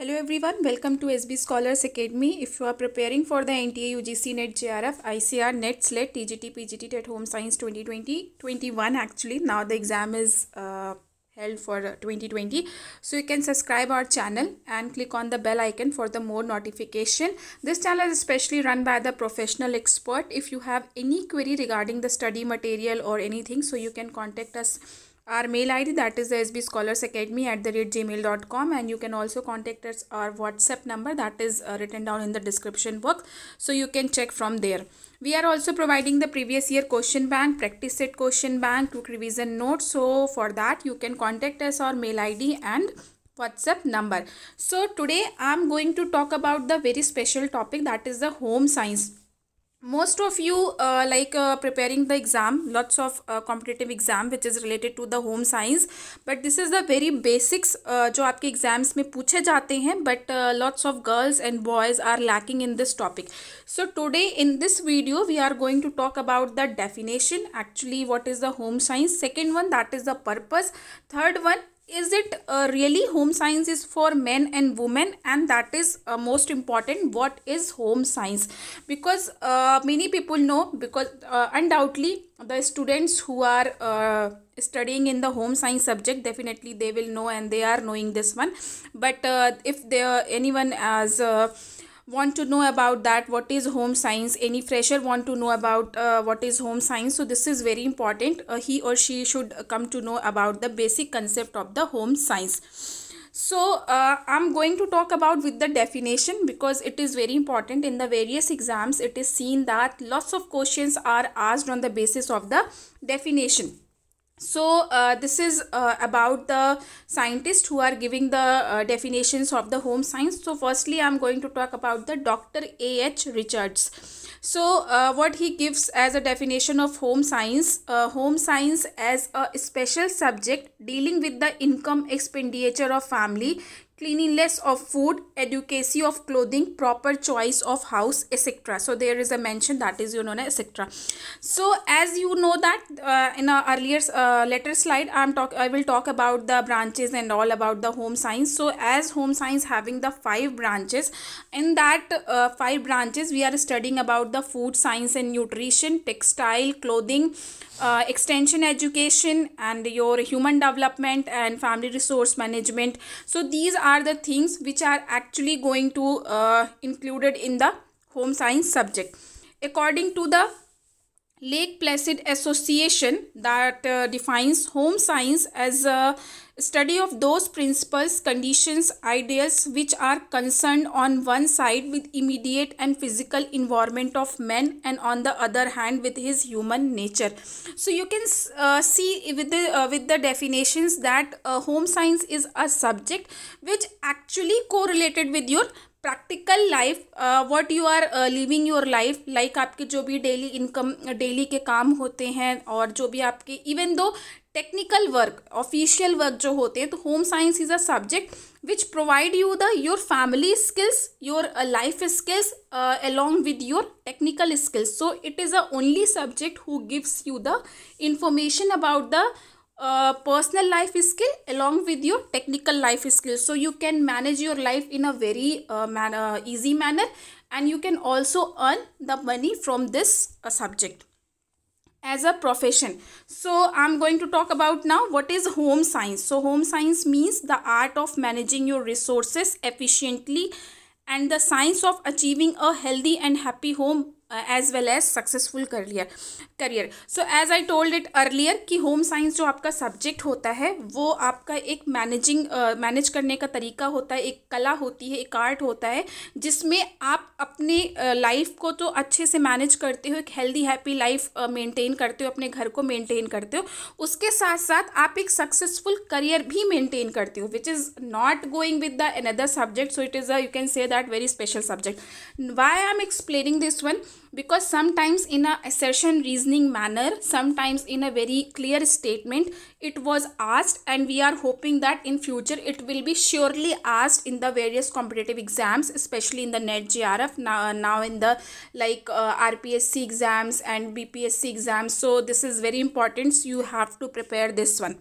Hello everyone, welcome to SB Scholars Academy. If you are preparing for the NTA UGC NET JRF, ICR, NET, SLET, TGT, PGT, TET Home Science 2020, 21 actually. Now the exam is uh, held for 2020 so you can subscribe our channel and click on the bell icon for the more notification this channel is especially run by the professional expert if you have any query regarding the study material or anything so you can contact us our mail id that is the sb scholars academy at the rate gmail.com and you can also contact us our whatsapp number that is uh, written down in the description box so you can check from there we are also providing the previous year question bank practice set question bank to revision notes so for that you can contact us our mail id and whatsapp number so today i'm going to talk about the very special topic that is the home science most of you uh, like uh, preparing the exam lots of uh, competitive exam which is related to the home science but this is the very basics uh, jo aapke exams mein puche jate hain but uh, lots of girls and boys are lacking in this topic so today in this video we are going to talk about the definition actually what is the home science second one that is the purpose third one is it uh, really home science is for men and women and that is uh, most important what is home science because uh, many people know because uh, undoubtedly the students who are uh, studying in the home science subject definitely they will know and they are knowing this one but uh, if there anyone as want to know about that what is home science any fresher want to know about uh, what is home science so this is very important uh, he or she should come to know about the basic concept of the home science so uh, i'm going to talk about with the definition because it is very important in the various exams it is seen that lots of questions are asked on the basis of the definition so uh, this is uh, about the scientists who are giving the uh, definitions of the home science so firstly i'm going to talk about the dr ah richards so uh, what he gives as a definition of home science uh, home science as a special subject dealing with the income expenditure of family cleanliness of food, adequacy of clothing, proper choice of house, etc. So there is a mention that is you know etc. So as you know that uh, in our earlier uh, letter slide, I'm talk I will talk about the branches and all about the home science. So as home science having the five branches, in that uh, five branches we are studying about the food science and nutrition, textile, clothing, uh, extension education, and your human development and family resource management. So these are the things which are actually going to uh, included in the home science subject. According to the Lake Placid Association that uh, defines home science as a uh, study of those principles, conditions, ideas which are concerned on one side with immediate and physical environment of man and on the other hand with his human nature. So you can uh, see with the, uh, with the definitions that uh, home science is a subject which actually correlated with your practical life what you are living your life like आपके जो भी daily income daily के काम होते हैं और जो भी आपके even though technical work official work जो होते हैं तो home science is a subject which provide you the your family skills your life skills along with your technical skills so it is a only subject who gives you the information about the Uh, personal life skill along with your technical life skill so you can manage your life in a very uh, man uh, easy manner and you can also earn the money from this uh, subject as a profession so i'm going to talk about now what is home science so home science means the art of managing your resources efficiently and the science of achieving a healthy and happy home as well as successful career career so as I told it earlier कि home science जो आपका subject होता है वो आपका एक managing manage uh, करने का तरीका होता है एक कला होती है एक आर्ट होता है जिसमें आप अपने लाइफ uh, को तो अच्छे से मैनेज करते हो एक हेल्दी हैप्पी लाइफ मेंटेन करते हो अपने घर को मेंटेन करते हो उसके साथ साथ आप एक सक्सेसफुल करियर भी मेंटेन करते हो which is not going with the another subject so it is a you can say that very special subject why I am explaining this one because sometimes in a assertion reasoning manner sometimes in a very clear statement it was asked and we are hoping that in future it will be surely asked in the various competitive exams especially in the net grf now, now in the like uh, rpsc exams and bpsc exams so this is very important so you have to prepare this one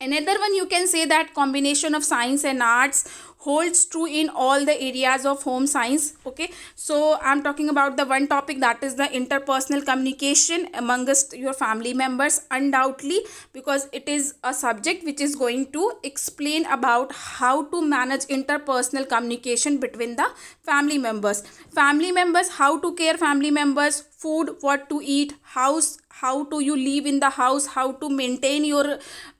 another one you can say that combination of science and arts holds true in all the areas of home science okay so i'm talking about the one topic that is the interpersonal communication amongst your family members undoubtedly because it is a subject which is going to explain about how to manage interpersonal communication between the family members family members how to care family members food what to eat house how to you live in the house how to maintain your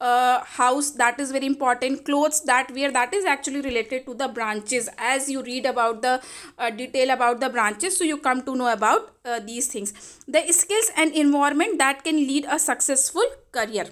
uh, house that is very important clothes that wear that is actually related related to the branches as you read about the uh, detail about the branches so you come to know about uh, these things the skills and environment that can lead a successful career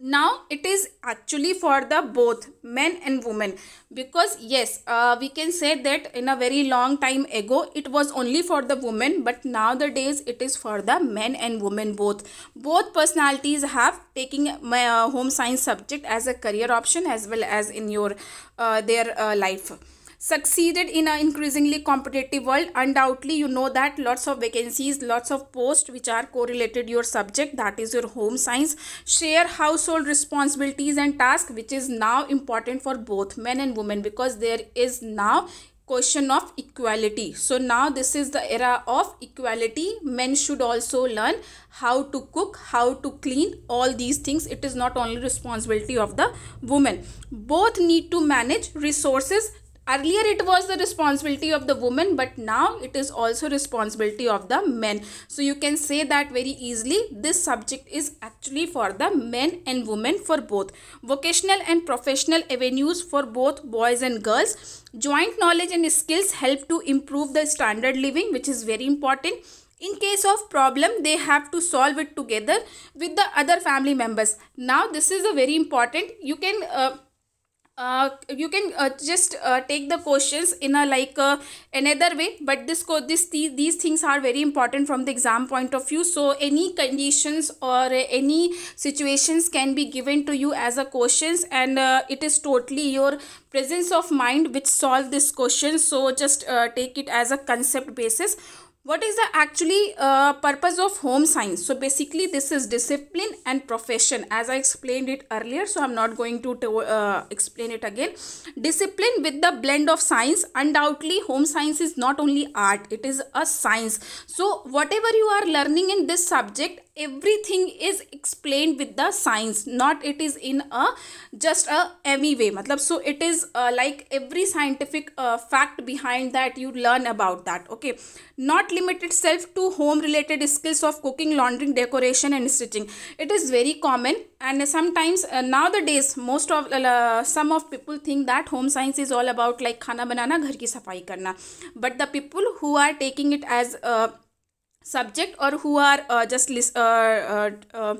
now it is actually for the both men and women because yes uh, we can say that in a very long time ago it was only for the women but nowadays it is for the men and women both both personalities have taking my uh, home science subject as a career option as well as in your uh, their uh, life succeeded in an increasingly competitive world undoubtedly you know that lots of vacancies lots of posts which are correlated your subject that is your home science share household responsibilities and tasks which is now important for both men and women because there is now question of equality so now this is the era of equality men should also learn how to cook how to clean all these things it is not only responsibility of the woman both need to manage resources earlier it was the responsibility of the woman but now it is also responsibility of the men so you can say that very easily this subject is actually for the men and women for both vocational and professional avenues for both boys and girls joint knowledge and skills help to improve the standard living which is very important in case of problem, they have to solve it together with the other family members. Now, this is a very important, you can uh, uh, you can uh, just uh, take the questions in a like uh, another way but this co this th these things are very important from the exam point of view so any conditions or any situations can be given to you as a questions and uh, it is totally your presence of mind which solve this question so just uh, take it as a concept basis what is the actually uh, purpose of home science so basically this is discipline and profession as i explained it earlier so i'm not going to uh, explain it again discipline with the blend of science undoubtedly home science is not only art it is a science so whatever you are learning in this subject everything is explained with the science not it is in a just a any way matlab so it is uh, like every scientific uh, fact behind that you learn about that okay not limit itself to home related skills of cooking laundering decoration and stitching it is very common and sometimes uh, nowadays most of uh, some of people think that home science is all about like khana banana ghar ki safai karna but the people who are taking it as uh, subject or who are uh, just uh, uh, uh,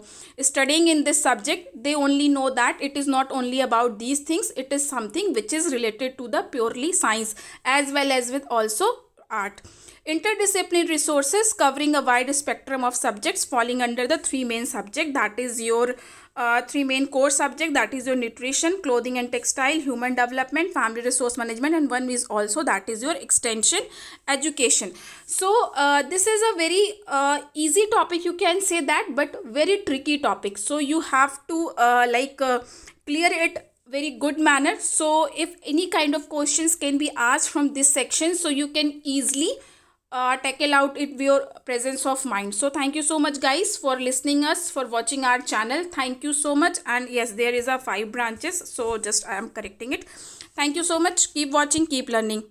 studying in this subject they only know that it is not only about these things it is something which is related to the purely science as well as with also art interdisciplinary resources covering a wide spectrum of subjects falling under the three main subject that is your uh, three main core subject that is your nutrition clothing and textile human development family resource management and one is also that is your extension education so uh, this is a very uh, easy topic you can say that but very tricky topic so you have to uh, like uh, clear it very good manner so if any kind of questions can be asked from this section so you can easily uh, tackle out it with your presence of mind so thank you so much guys for listening us for watching our channel thank you so much and yes there is a five branches so just i am correcting it thank you so much keep watching keep learning